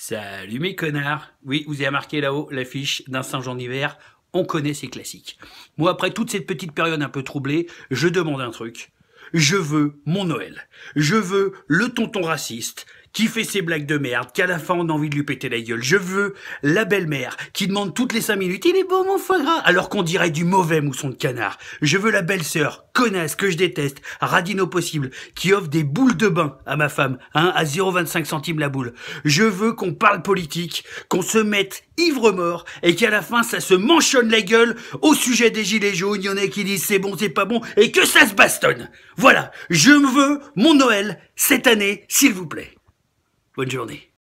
Salut mes connards Oui, vous avez marqué là-haut l'affiche d'un Saint-Jean hiver. on connaît ces classiques. Moi, après toute cette petite période un peu troublée, je demande un truc. Je veux mon Noël. Je veux le tonton raciste qui fait ses blagues de merde, qu'à la fin on a envie de lui péter la gueule. Je veux la belle-mère qui demande toutes les cinq minutes, il est beau mon foie gras, alors qu'on dirait du mauvais mousson de canard. Je veux la belle-sœur, connasse que je déteste, radino possible, qui offre des boules de bain à ma femme, hein, à 0,25 centimes la boule. Je veux qu'on parle politique, qu'on se mette ivre mort et qu'à la fin ça se manchonne la gueule au sujet des gilets jaunes, il y en a qui disent c'est bon, c'est pas bon et que ça se bastonne. Voilà, je me veux mon Noël cette année, s'il vous plaît. Bonne journée.